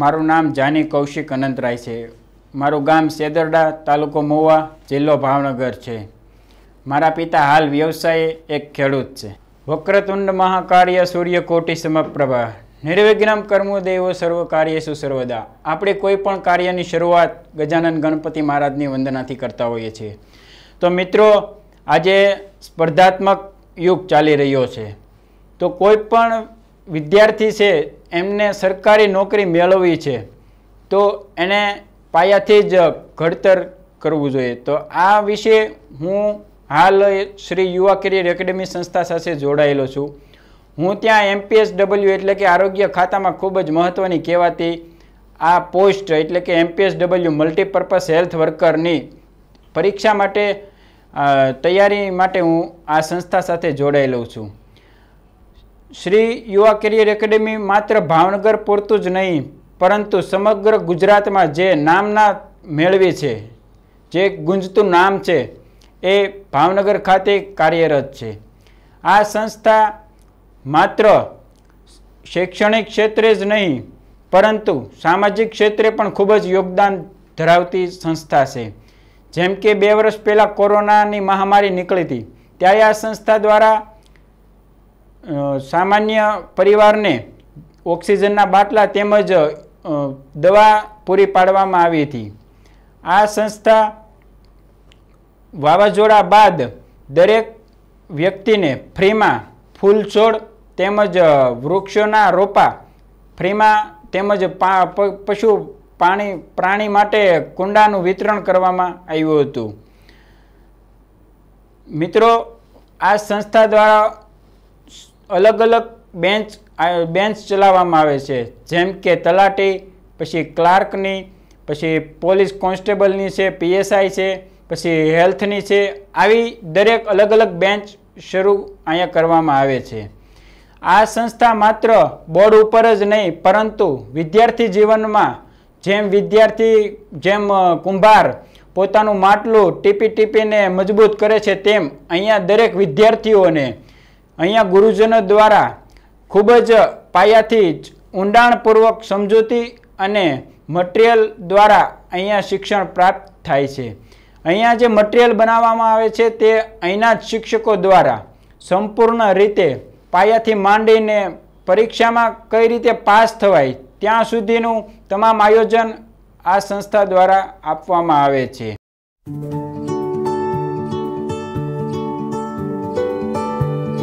મારું નામ જાની કૌશિક અનંતરાય છે મારું ગામ સેદરડા તાલુકો મોવા જિલ્લો ભાવનગર છે મારા પિતા હાલ વ્યવસાય એક ખેડૂત છે વક્રતુંડ મહાકાર્ય સૂર્ય કોટી સમપ્રભા નિર્વિઘ્નમ કર્મો દેવો સર્વ કાર્યેશુ સર્વદા આપણે કોઈ પણ કાર્યની શરૂઆત ગજાનન ગણપતિ મહારાજની વંદનાથી કરતા હોઈએ છીએ તો મિત્રો આજે સ્પર્ધાત્મક યુગ ચાલી રહ્યો છે તો કોઈ પણ વિદ્યાર્થી છે એમને સરકારી નોકરી મેળવવી છે તો એને પાયાથી જ ઘડતર કરવું જોઈએ તો આ વિશે હું હાલ શ્રી યુવા કેરિયર એકેડેમી સંસ્થા સાથે જોડાયેલો છું હું ત્યાં એમપીએસ ડબલ્યુ એટલે કે આરોગ્ય ખાતામાં ખૂબ જ મહત્ત્વની કહેવાતી આ પોસ્ટ એટલે કે એમપીએસ ડબલ્યુ મલ્ટીપર્પઝ હેલ્થ વર્કરની પરીક્ષા માટે તૈયારી માટે હું આ સંસ્થા સાથે જોડાયેલો છું શ્રી યુવા કેરિયર એકેડેમી માત્ર ભાવનગર પૂરતું જ નહીં પરંતુ સમગ્ર ગુજરાતમાં જે નામના મેળવી છે જે ગુંજતું નામ છે એ ભાવનગર ખાતે કાર્યરત છે આ સંસ્થા માત્ર શૈક્ષણિક ક્ષેત્રે જ નહીં પરંતુ સામાજિક ક્ષેત્રે પણ ખૂબ જ યોગદાન ધરાવતી સંસ્થા છે જેમ કે બે વર્ષ પહેલાં કોરોનાની મહામારી નીકળી હતી ત્યારે આ સંસ્થા દ્વારા સામાન્ય પરિવારને ઓક્સિજનના બાટલા તેમજ દવા પૂરી પાડવામાં આવી હતી આ સંસ્થા વાવાઝોડા બાદ દરેક વ્યક્તિને ફ્રીમાં ફૂલ છોડ તેમજ વૃક્ષોના રોપા ફ્રીમાં તેમજ પશુ પાણી પ્રાણી માટે કુંડાનું વિતરણ કરવામાં આવ્યું હતું મિત્રો આ સંસ્થા દ્વારા અલગ અલગ બેન્ચ બેન્ચ ચલાવવામાં આવે છે જેમ કે તલાટી પછી ક્લાર્કની પછી પોલીસ કોન્સ્ટેબલની છે પીએસઆઈ છે પછી હેલ્થની છે આવી દરેક અલગ અલગ બેન્ચ શરૂ અહીંયા કરવામાં આવે છે આ સંસ્થા માત્ર બોર્ડ ઉપર જ નહીં પરંતુ વિદ્યાર્થી જીવનમાં જેમ વિદ્યાર્થી જેમ કુંભાર પોતાનું માટલું ટીપી ટીપીને મજબૂત કરે છે તેમ અહીંયા દરેક વિદ્યાર્થીઓને અહીંયા ગુરુજનો દ્વારા ખૂબ જ પાયાથી જ ઊંડાણપૂર્વક સમજૂતી અને મટિરિયલ દ્વારા અહીંયા શિક્ષણ પ્રાપ્ત થાય છે અહીંયા જે મટિરિયલ બનાવવામાં આવે છે તે અહીંના જ શિક્ષકો દ્વારા સંપૂર્ણ રીતે પાયાથી માંડીને પરીક્ષામાં કઈ રીતે પાસ થવાય ત્યાં સુધીનું તમામ આયોજન આ સંસ્થા દ્વારા આપવામાં આવે છે